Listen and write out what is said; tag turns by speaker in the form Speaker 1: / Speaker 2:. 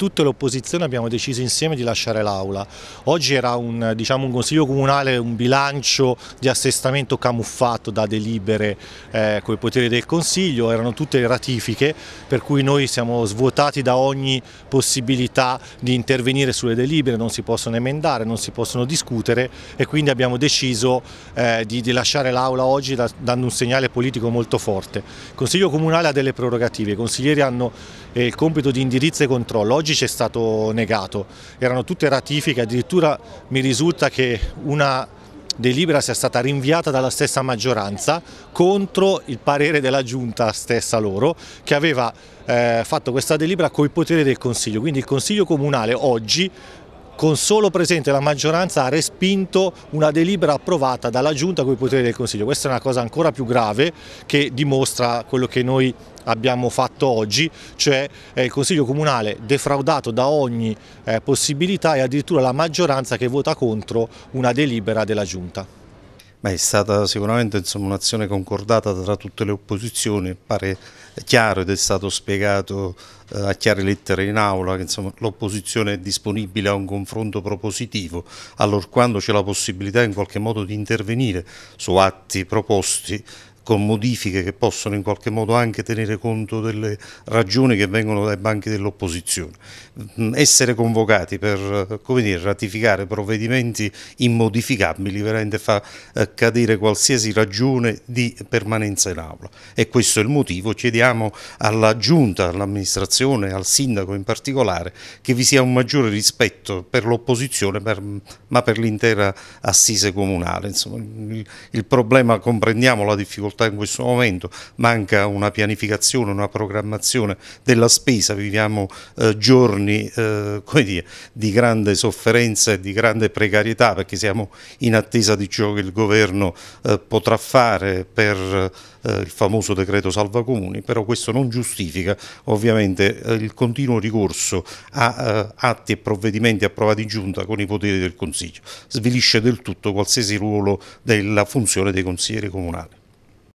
Speaker 1: tutte le opposizioni abbiamo deciso insieme di lasciare l'Aula. Oggi era un, diciamo, un, Consiglio Comunale, un bilancio di assestamento camuffato da delibere eh, con i poteri del Consiglio, erano tutte ratifiche per cui noi siamo svuotati da ogni possibilità di intervenire sulle delibere, non si possono emendare, non si possono discutere e quindi abbiamo deciso eh, di, di, lasciare l'Aula oggi da, dando un segnale politico molto forte. Il Consiglio Comunale ha delle prerogative, i consiglieri hanno eh, il compito di indirizzo e controllo. Oggi oggi ci è stato negato. Erano tutte ratifiche, addirittura mi risulta che una delibera sia stata rinviata dalla stessa maggioranza contro il parere della giunta stessa loro che aveva eh, fatto questa delibera col potere del Consiglio. Quindi il Consiglio Comunale oggi con solo presente la maggioranza ha respinto una delibera approvata dalla Giunta con i poteri del Consiglio. Questa è una cosa ancora più grave che dimostra quello che noi abbiamo fatto oggi, cioè eh, il Consiglio Comunale defraudato da ogni eh, possibilità e addirittura la maggioranza che vota contro una delibera della Giunta.
Speaker 2: Beh, è stata sicuramente un'azione concordata tra tutte le opposizioni, pare chiaro ed è stato spiegato eh, a chiare lettere in aula che l'opposizione è disponibile a un confronto propositivo, allora quando c'è la possibilità in qualche modo di intervenire su atti proposti con modifiche che possono in qualche modo anche tenere conto delle ragioni che vengono dai banchi dell'opposizione. Mm, essere convocati per eh, dire, ratificare provvedimenti immodificabili veramente fa eh, cadere qualsiasi ragione di permanenza in aula e questo è il motivo. Chiediamo alla Giunta, all'amministrazione, al sindaco in particolare che vi sia un maggiore rispetto per l'opposizione ma per l'intera assise comunale. Insomma, il problema comprendiamo la difficoltà corta in questo momento, manca una pianificazione, una programmazione della spesa, viviamo eh, giorni eh, dire, di grande sofferenza e di grande precarietà perché siamo in attesa di ciò che il governo eh, potrà fare per eh, il famoso decreto salva comuni, però questo non giustifica ovviamente eh, il continuo ricorso a eh, atti e provvedimenti approvati in giunta con i poteri del Consiglio, svilisce del tutto qualsiasi ruolo della funzione dei consiglieri comunali.